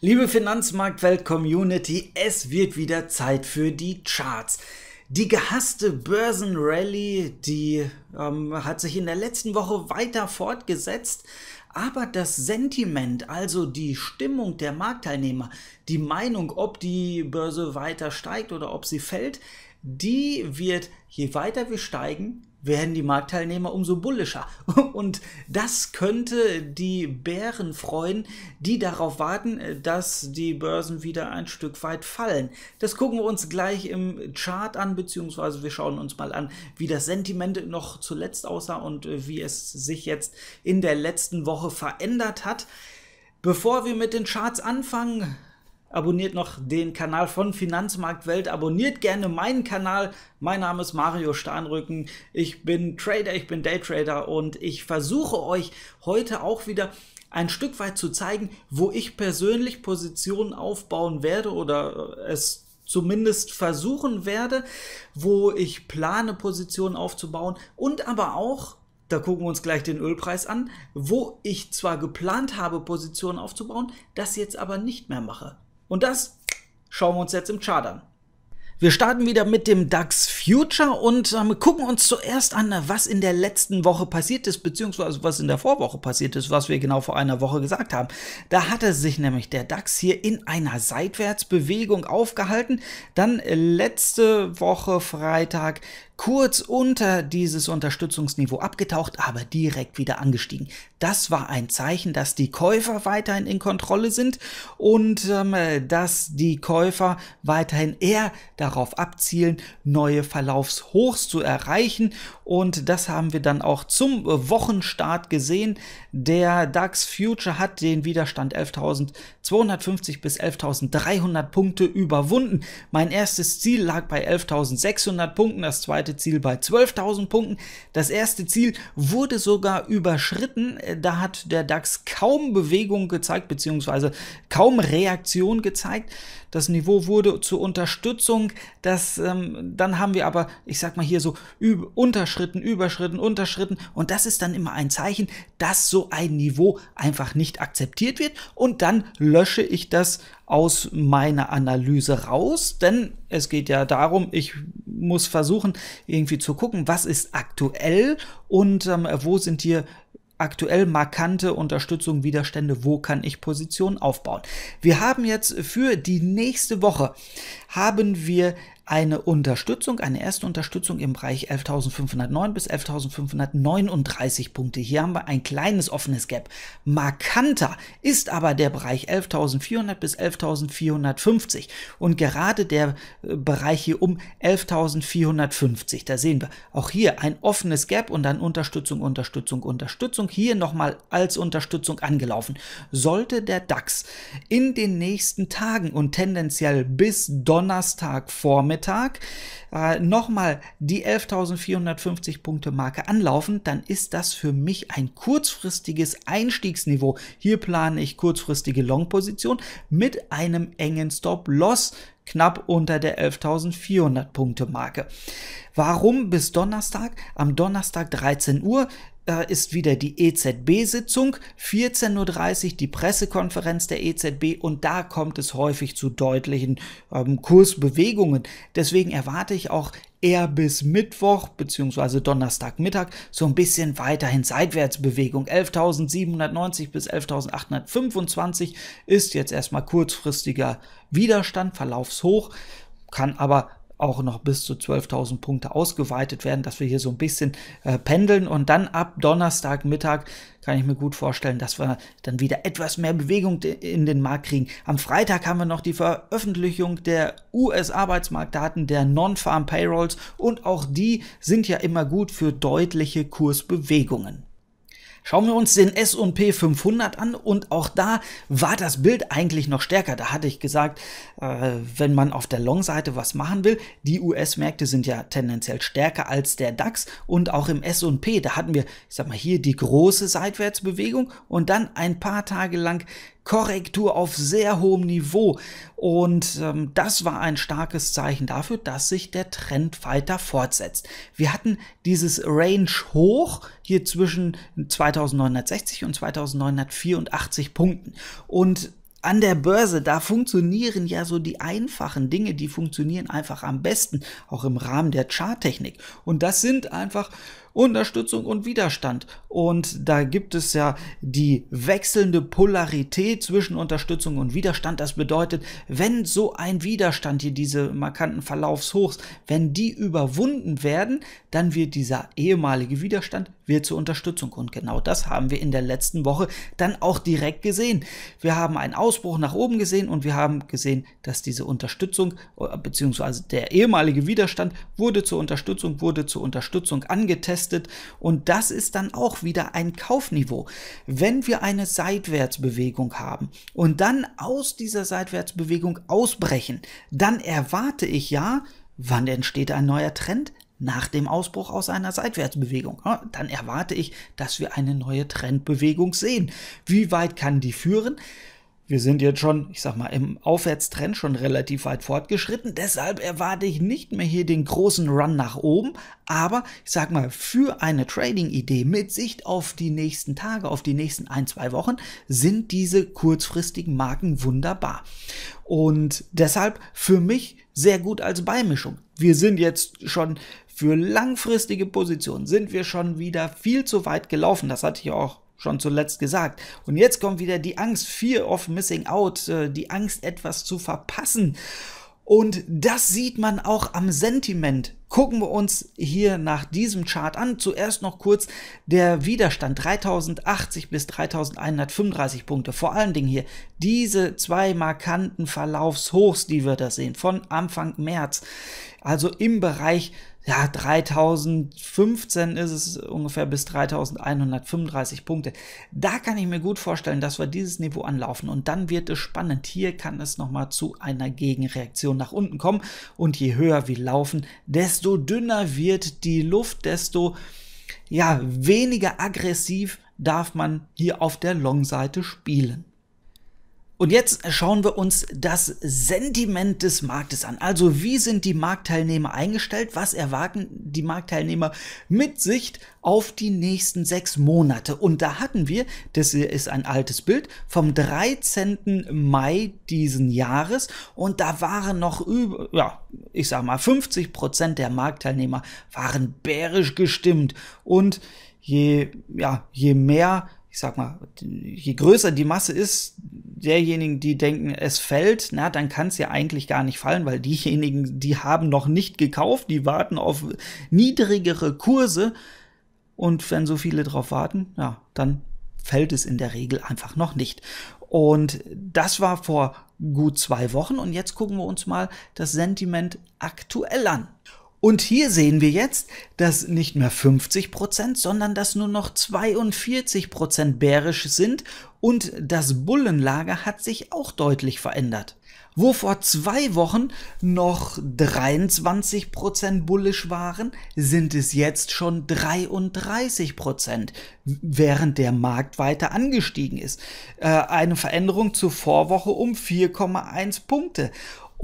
Liebe Finanzmarktwelt-Community, es wird wieder Zeit für die Charts. Die gehasste Börsenrallye, die ähm, hat sich in der letzten Woche weiter fortgesetzt, aber das Sentiment, also die Stimmung der Marktteilnehmer, die Meinung, ob die Börse weiter steigt oder ob sie fällt, die wird, je weiter wir steigen, werden die Marktteilnehmer umso bullischer. Und das könnte die Bären freuen, die darauf warten, äh, dass die Börsen wieder ein Stück weit fallen. Das gucken wir uns gleich im Chart an, beziehungsweise wir schauen uns mal an, wie das Sentiment noch zuletzt aussah und äh, wie es sich jetzt in der letzten Woche verändert hat. Bevor wir mit den Charts anfangen, abonniert noch den Kanal von Finanzmarktwelt, abonniert gerne meinen Kanal. Mein Name ist Mario Starnrücken, ich bin Trader, ich bin Daytrader und ich versuche euch heute auch wieder ein Stück weit zu zeigen, wo ich persönlich Positionen aufbauen werde oder äh, es zumindest versuchen werde, wo ich plane, Positionen aufzubauen und aber auch, da gucken wir uns gleich den Ölpreis an, wo ich zwar geplant habe, Positionen aufzubauen, das jetzt aber nicht mehr mache. Und das schauen wir uns jetzt im Chart an. Wir starten wieder mit dem DAX Future und ähm, gucken uns zuerst an, was in der letzten Woche passiert ist, beziehungsweise was in der Vorwoche passiert ist, was wir genau vor einer Woche gesagt haben. Da hatte sich nämlich der DAX hier in einer Seitwärtsbewegung aufgehalten. Dann äh, letzte Woche Freitag kurz unter dieses Unterstützungsniveau abgetaucht, aber direkt wieder angestiegen. Das war ein Zeichen, dass die Käufer weiterhin in Kontrolle sind und ähm, dass die Käufer weiterhin eher darauf abzielen, neue Verlaufshochs zu erreichen. Und das haben wir dann auch zum Wochenstart gesehen. Der DAX Future hat den Widerstand 11.250 bis 11.300 Punkte überwunden. Mein erstes Ziel lag bei 11.600 Punkten, das zweite zweite Ziel bei 12.000 Punkten. Das erste Ziel wurde sogar überschritten. Da hat der DAX kaum Bewegung gezeigt, beziehungsweise kaum Reaktion gezeigt. Das Niveau wurde zur Unterstützung. Das, ähm, dann haben wir aber, ich sag mal hier so, üb unterschritten, überschritten, unterschritten. Und das ist dann immer ein Zeichen, dass so ein Niveau einfach nicht akzeptiert wird. Und dann lösche ich das aus meiner Analyse raus, denn es geht ja darum, ich muss versuchen, irgendwie zu gucken, was ist aktuell und ähm, wo sind hier aktuell markante Unterstützung, Widerstände, wo kann ich Positionen aufbauen. Wir haben jetzt für die nächste Woche haben wir eine Unterstützung, eine erste Unterstützung im Bereich 11.509 bis 11.539 Punkte. Hier haben wir ein kleines offenes Gap. Markanter ist aber der Bereich 11.400 bis 11.450 und gerade der äh, Bereich hier um 11.450. Da sehen wir auch hier ein offenes Gap und dann Unterstützung, Unterstützung, Unterstützung. Hier nochmal als Unterstützung angelaufen. Sollte der DAX in den nächsten Tagen und tendenziell bis Donnerstag vormittag Nachmittag äh, nochmal die 11.450 Punkte Marke anlaufen, dann ist das für mich ein kurzfristiges Einstiegsniveau. Hier plane ich kurzfristige Long-Position mit einem engen Stop-Loss knapp unter der 11.400 Punkte Marke. Warum bis Donnerstag? Am Donnerstag 13 Uhr äh, ist wieder die EZB-Sitzung, 14.30 Uhr die Pressekonferenz der EZB und da kommt es häufig zu deutlichen ähm, Kursbewegungen. Deswegen erwarte ich auch eher bis Mittwoch bzw. Donnerstagmittag so ein bisschen weiterhin Seitwärtsbewegung. 11.790 bis 11.825 ist jetzt erstmal kurzfristiger Widerstand, Verlaufshoch, kann aber auch noch bis zu 12.000 Punkte ausgeweitet werden, dass wir hier so ein bisschen äh, pendeln. Und dann ab Donnerstagmittag kann ich mir gut vorstellen, dass wir dann wieder etwas mehr Bewegung in den Markt kriegen. Am Freitag haben wir noch die Veröffentlichung der US-Arbeitsmarktdaten der Non-Farm Payrolls und auch die sind ja immer gut für deutliche Kursbewegungen. Schauen wir uns den S&P 500 an und auch da war das Bild eigentlich noch stärker. Da hatte ich gesagt, äh, wenn man auf der Long-Seite was machen will, die US-Märkte sind ja tendenziell stärker als der DAX und auch im S&P, da hatten wir, ich sag mal hier die große Seitwärtsbewegung und dann ein paar Tage lang Korrektur auf sehr hohem Niveau. Und ähm, das war ein starkes Zeichen dafür, dass sich der Trend weiter fortsetzt. Wir hatten dieses Range hoch hier zwischen 2960 und 2984 Punkten. Und an der Börse, da funktionieren ja so die einfachen Dinge, die funktionieren einfach am besten, auch im Rahmen der Charttechnik. Und das sind einfach Unterstützung und Widerstand. Und da gibt es ja die wechselnde Polarität zwischen Unterstützung und Widerstand. Das bedeutet, wenn so ein Widerstand hier, diese markanten Verlaufshochs, wenn die überwunden werden, dann wird dieser ehemalige Widerstand wird zur Unterstützung. Und genau das haben wir in der letzten Woche dann auch direkt gesehen. Wir haben einen Ausbruch nach oben gesehen und wir haben gesehen, dass diese Unterstützung äh, bzw. der ehemalige Widerstand wurde zur Unterstützung, wurde zur Unterstützung angetestet getestet und das ist dann auch wieder ein Kaufniveau. Wenn wir eine Seitwärtsbewegung haben und dann aus dieser Seitwärtsbewegung ausbrechen, dann erwarte ich ja, wann entsteht ein neuer Trend? nach dem Ausbruch aus einer Seitwärtsbewegung. Dann erwarte ich, dass wir eine neue Trendbewegung sehen. Wie weit kann die führen? wir sind jetzt schon, ich sag mal, im Aufwärtstrend schon relativ weit fortgeschritten. Deshalb erwarte ich nicht mehr hier den großen Run nach oben. Aber ich sag mal, für eine Trading-Idee mit Sicht auf die nächsten Tage, auf die nächsten ein, zwei Wochen, sind diese kurzfristigen Marken wunderbar. Und deshalb für mich sehr gut als Beimischung. Wir sind jetzt schon für langfristige Positionen sind wir schon wieder viel zu weit gelaufen. Das hatte ich auch schon zuletzt gesagt. Und jetzt kommt wieder die Angst, Fear of Missing Out, äh, die Angst, etwas zu verpassen. Und das sieht man auch am Sentiment. Gucken wir uns hier nach diesem Chart an. Zuerst noch kurz der Widerstand 3080 bis 3135 Punkte. Vor allen Dingen hier diese zwei markanten Verlaufshochs, die wir da sehen, von Anfang März. Also im Bereich ja, 3015 ist es ungefähr bis 3135 Punkte. Da kann ich mir gut vorstellen, dass wir dieses Niveau anlaufen und dann wird es spannend. Hier kann es nochmal zu einer Gegenreaktion nach unten kommen und je höher wir laufen, desto dünner wird die Luft, desto ja, weniger aggressiv darf man hier auf der Long-Seite spielen. Und jetzt schauen wir uns das Sentiment des Marktes an. Also wie sind die Marktteilnehmer eingestellt? Was erwarten die Marktteilnehmer mit Sicht auf die nächsten sechs Monate? Und da hatten wir, das ist ein altes Bild, vom 13. Mai diesen Jahres. Und da waren noch über, ja, ich sag mal, 50 Prozent der Marktteilnehmer waren bärisch gestimmt. Und je, ja, je mehr ich sag mal, je größer die Masse ist, derjenigen, die denken, es fällt, na, dann kann es ja eigentlich gar nicht fallen, weil diejenigen, die haben noch nicht gekauft, die warten auf niedrigere Kurse. Und wenn so viele drauf warten, ja, dann fällt es in der Regel einfach noch nicht. Und das war vor gut zwei Wochen und jetzt gucken wir uns mal das Sentiment aktuell an. Und hier sehen wir jetzt, dass nicht mehr 50 Prozent, sondern dass nur noch 42 Prozent bärisch sind und das Bullenlager hat sich auch deutlich verändert. Wo vor zwei Wochen noch 23 Prozent bullisch waren, sind es jetzt schon 33 Prozent, während der Markt weiter angestiegen ist. Äh, eine Veränderung zur Vorwoche um 4,1 Punkte.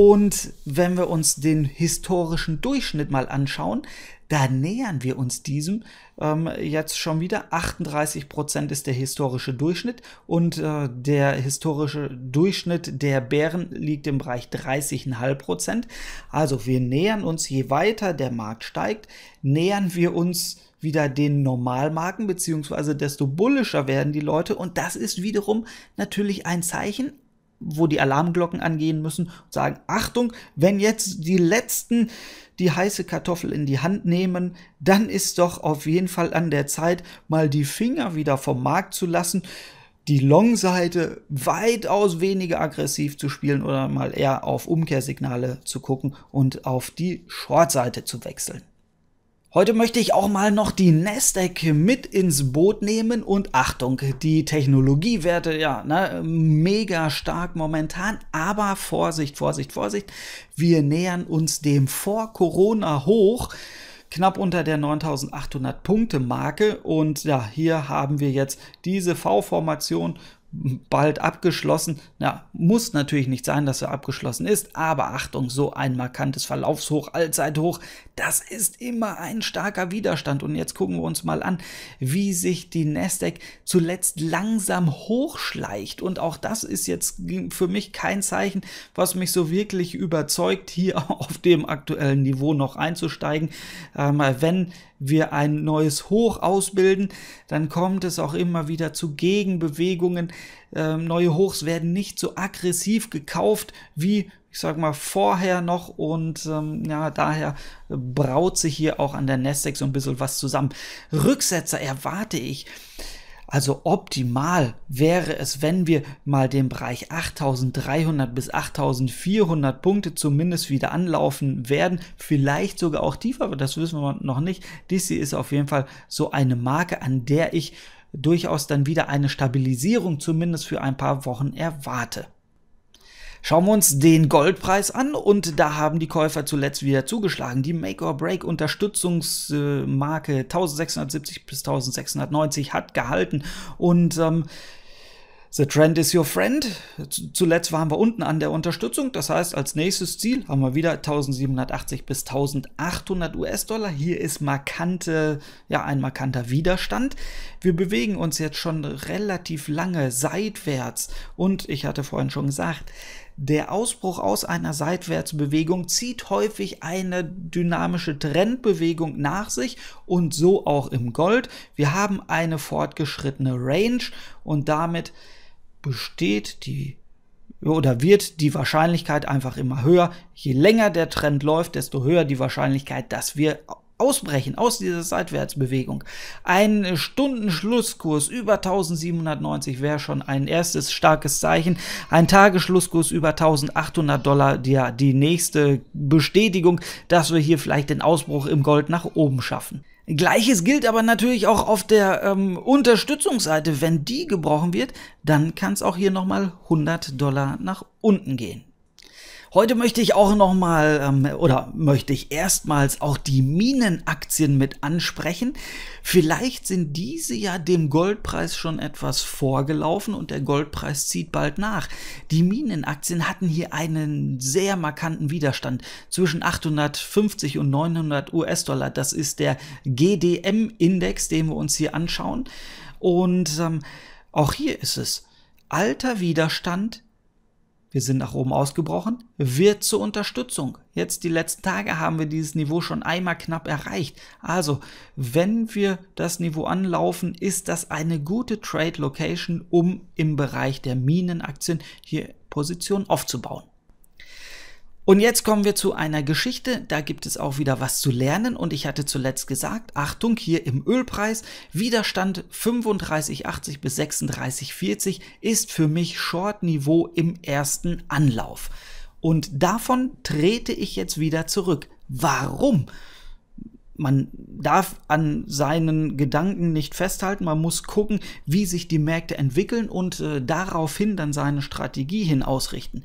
Und wenn wir uns den historischen Durchschnitt mal anschauen, da nähern wir uns diesem ähm, jetzt schon wieder. 38 Prozent ist der historische Durchschnitt und äh, der historische Durchschnitt der Bären liegt im Bereich 30,5 Prozent. Also wir nähern uns, je weiter der Markt steigt, nähern wir uns wieder den Normalmarken, beziehungsweise desto bullischer werden die Leute. Und das ist wiederum natürlich ein Zeichen wo die Alarmglocken angehen müssen und sagen, Achtung, wenn jetzt die letzten die heiße Kartoffel in die Hand nehmen, dann ist doch auf jeden Fall an der Zeit, mal die Finger wieder vom Markt zu lassen, die Long-Seite weitaus weniger aggressiv zu spielen oder mal eher auf Umkehrsignale zu gucken und auf die Short-Seite zu wechseln. Heute möchte ich auch mal noch die Nasdaq mit ins Boot nehmen und Achtung, die Technologiewerte, ja, ne, mega stark momentan, aber Vorsicht, Vorsicht, Vorsicht, wir nähern uns dem Vor-Corona-Hoch knapp unter der 9800 Punkte Marke und ja, hier haben wir jetzt diese V-Formation bald abgeschlossen. Ja, muss natürlich nicht sein, dass er abgeschlossen ist, aber Achtung, so ein markantes Verlaufshoch, Allzeithoch, das ist immer ein starker Widerstand. Und jetzt gucken wir uns mal an, wie sich die Nasdaq zuletzt langsam hochschleicht. Und auch das ist jetzt für mich kein Zeichen, was mich so wirklich überzeugt, hier auf dem aktuellen Niveau noch einzusteigen. Ähm, wenn wir ein neues Hoch ausbilden, dann kommt es auch immer wieder zu Gegenbewegungen ähm, neue Hochs werden nicht so aggressiv gekauft wie, ich sag mal, vorher noch und ähm, ja, daher braut sich hier auch an der Nasdaq so ein bisschen was zusammen. Rücksetzer erwarte ich. Also optimal wäre es, wenn wir mal den Bereich 8300 bis 8400 Punkte zumindest wieder anlaufen werden. Vielleicht sogar auch tiefer, aber das wissen wir noch nicht. Dies ist auf jeden Fall so eine Marke, an der ich durchaus dann wieder eine Stabilisierung zumindest für ein paar Wochen erwarte. Schauen wir uns den Goldpreis an und da haben die Käufer zuletzt wieder zugeschlagen. Die Make-or-Break-Unterstützungsmarke 1670 bis 1690 hat gehalten und ähm, The Trend is your friend. Zuletzt waren wir unten an der Unterstützung. Das heißt, als nächstes Ziel haben wir wieder 1780 bis 1800 US-Dollar. Hier ist markante, ja, ein markanter Widerstand. Wir bewegen uns jetzt schon relativ lange seitwärts. Und ich hatte vorhin schon gesagt, der Ausbruch aus einer Seitwärtsbewegung zieht häufig eine dynamische Trendbewegung nach sich und so auch im Gold. Wir haben eine fortgeschrittene Range und damit besteht die oder wird die Wahrscheinlichkeit einfach immer höher. Je länger der Trend läuft, desto höher die Wahrscheinlichkeit, dass wir ausbrechen aus dieser Seitwärtsbewegung. Ein Stundenschlusskurs über 1790 wäre schon ein erstes starkes Zeichen. Ein Tagesschlusskurs über 1800 Dollar, ja, die nächste Bestätigung, dass wir hier vielleicht den Ausbruch im Gold nach oben schaffen. Gleiches gilt aber natürlich auch auf der ähm, Unterstützungsseite. Wenn die gebrochen wird, dann kann es auch hier nochmal 100 Dollar nach unten gehen. Heute möchte ich auch nochmal ähm, oder möchte ich erstmals auch die Minenaktien mit ansprechen. Vielleicht sind diese ja dem Goldpreis schon etwas vorgelaufen und der Goldpreis zieht bald nach. Die Minenaktien hatten hier einen sehr markanten Widerstand zwischen 850 und 900 US-Dollar. Das ist der GDM-Index, den wir uns hier anschauen. Und ähm, auch hier ist es alter Widerstand wir sind nach oben ausgebrochen, wird zur Unterstützung. Jetzt die letzten Tage haben wir dieses Niveau schon einmal knapp erreicht. Also, wenn wir das Niveau anlaufen, ist das eine gute Trade Location, um im Bereich der Minenaktien hier Positionen aufzubauen. Und jetzt kommen wir zu einer Geschichte, da gibt es auch wieder was zu lernen und ich hatte zuletzt gesagt, Achtung, hier im Ölpreis, Widerstand 35,80 bis 36,40 ist für mich Short-Niveau im ersten Anlauf. Und davon trete ich jetzt wieder zurück. Warum? man darf an seinen Gedanken nicht festhalten, man muss gucken, wie sich die Märkte entwickeln und äh, daraufhin dann seine Strategie hin ausrichten.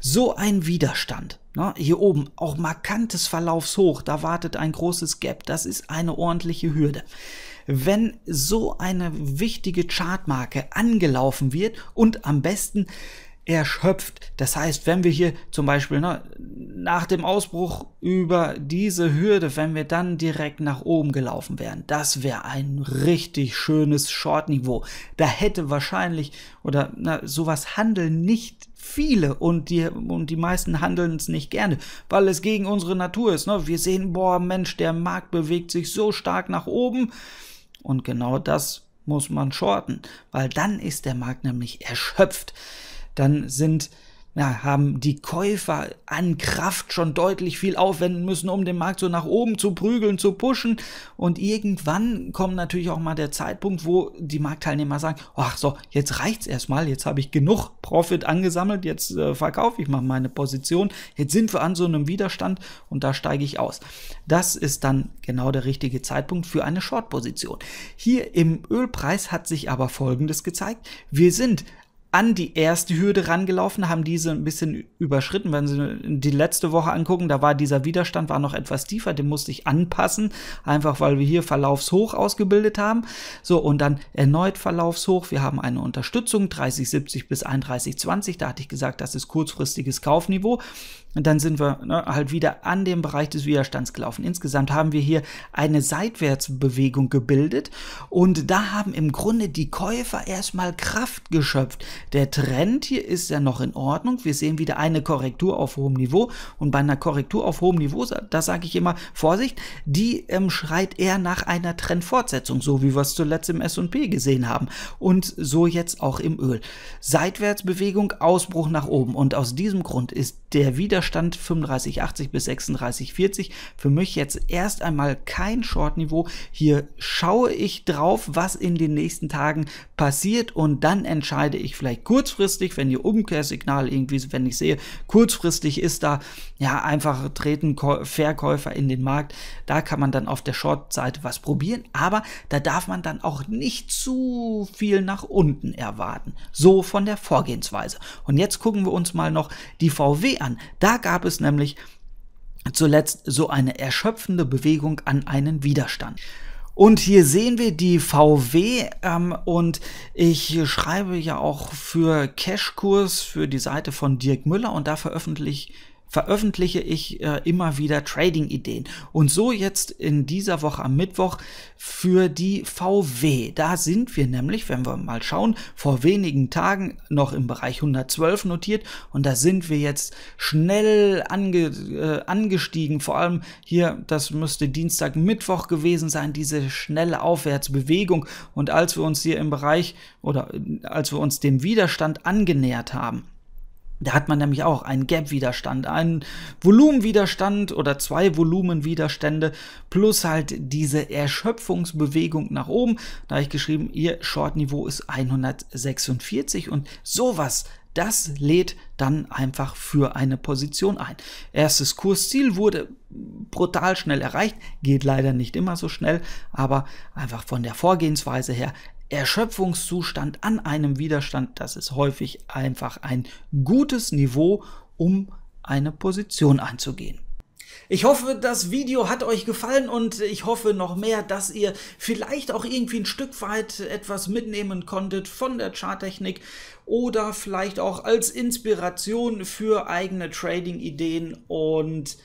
So ein Widerstand. Ne, hier oben auch markantes Verlaufshoch, da wartet ein großes Gap, das ist eine ordentliche Hürde. Wenn so eine wichtige Chartmarke angelaufen wird und am besten erschöpft. Das heißt, wenn wir hier zum Beispiel ne, nach dem Ausbruch über diese Hürde, wenn wir dann direkt nach oben gelaufen wären, das wäre ein richtig schönes Short-Niveau. Da hätte wahrscheinlich oder na, sowas handeln nicht viele und die, und die meisten handeln es nicht gerne, weil es gegen unsere Natur ist. Ne? Wir sehen, boah, Mensch, der Markt bewegt sich so stark nach oben. Und genau das muss man shorten, weil dann ist der Markt nämlich erschöpft dann sind ja, haben die Käufer an Kraft schon deutlich viel aufwenden müssen, um den Markt so nach oben zu prügeln, zu pushen. Und irgendwann kommt natürlich auch mal der Zeitpunkt, wo die Marktteilnehmer sagen, ach so, jetzt reicht's erstmal, jetzt habe ich genug Profit angesammelt, jetzt äh, verkaufe ich mal meine Position, jetzt sind wir an so einem Widerstand und da steige ich aus. Das ist dann genau der richtige Zeitpunkt für eine Short-Position. Hier im Ölpreis hat sich aber Folgendes gezeigt. Wir sind an die erste Hürde rangelaufen, haben diese ein bisschen überschritten. Wenn Sie die letzte Woche angucken, da war dieser Widerstand war noch etwas tiefer, den musste ich anpassen, einfach weil wir hier Verlaufshoch ausgebildet haben. So, und dann erneut Verlaufshoch. Wir haben eine Unterstützung 30,70 bis 31,20. Da hatte ich gesagt, das ist kurzfristiges Kaufniveau. Und dann sind wir ne, halt wieder an dem Bereich des Widerstands gelaufen. Insgesamt haben wir hier eine Seitwärtsbewegung gebildet und da haben im Grunde die Käufer erstmal Kraft geschöpft. Der Trend hier ist ja noch in Ordnung. Wir sehen wieder eine Korrektur auf hohem Niveau und bei einer Korrektur auf hohem Niveau, da sage ich immer Vorsicht, die ähm, schreit eher nach einer Trendfortsetzung, so wie wir es zuletzt im S&P gesehen haben und so jetzt auch im Öl. Seitwärtsbewegung, Ausbruch nach oben und aus diesem Grund ist der Widerstand Widerstand 35,80 bis 36,40. Für mich jetzt erst einmal kein Short-Niveau. Hier schaue ich drauf, was in den nächsten Tagen passiert und dann entscheide ich vielleicht kurzfristig, wenn ihr Umkehrsignal irgendwie, wenn ich sehe, kurzfristig ist da ja einfach treten Verkäufer in den Markt. Da kann man dann auf der Short-Seite was probieren, aber da darf man dann auch nicht zu viel nach unten erwarten. So von der Vorgehensweise. Und jetzt gucken wir uns mal noch die VW an. Da da gab es nämlich zuletzt so eine erschöpfende Bewegung an einen Widerstand. Und hier sehen wir die VW ähm, und ich schreibe ja auch für Cashkurs für die Seite von Dirk Müller und da veröffentliche ich veröffentliche ich äh, immer wieder Trading-Ideen. Und so jetzt in dieser Woche am Mittwoch für die VW. Da sind wir nämlich, wenn wir mal schauen, vor wenigen Tagen noch im Bereich 112 notiert und da sind wir jetzt schnell ange, äh, angestiegen. Vor allem hier, das müsste Dienstag, Mittwoch gewesen sein, diese schnelle Aufwärtsbewegung. Und als wir uns hier im Bereich oder äh, als wir uns dem Widerstand angenähert haben, da hat man nämlich auch einen Gap-Widerstand, einen Volumenwiderstand oder zwei Volumenwiderstände plus halt diese Erschöpfungsbewegung nach oben. Da habe ich geschrieben, ihr Short-Niveau ist 146 und sowas das lädt dann einfach für eine Position ein. Erstes Kursziel wurde brutal schnell erreicht, geht leider nicht immer so schnell, aber einfach von der Vorgehensweise her Erschöpfungszustand an einem Widerstand, das ist häufig einfach ein gutes Niveau, um eine Position einzugehen. Ich hoffe, das Video hat euch gefallen und ich hoffe noch mehr, dass ihr vielleicht auch irgendwie ein Stück weit etwas mitnehmen konntet von der Charttechnik oder vielleicht auch als Inspiration für eigene Trading-Ideen und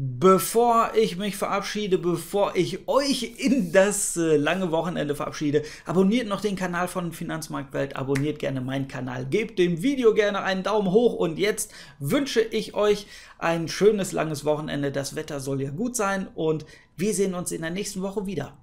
Bevor ich mich verabschiede, bevor ich euch in das äh, lange Wochenende verabschiede, abonniert noch den Kanal von Finanzmarktwelt, abonniert gerne meinen Kanal, gebt dem Video gerne einen Daumen hoch und jetzt wünsche ich euch ein schönes langes Wochenende. Das Wetter soll ja gut sein und wir sehen uns in der nächsten Woche wieder.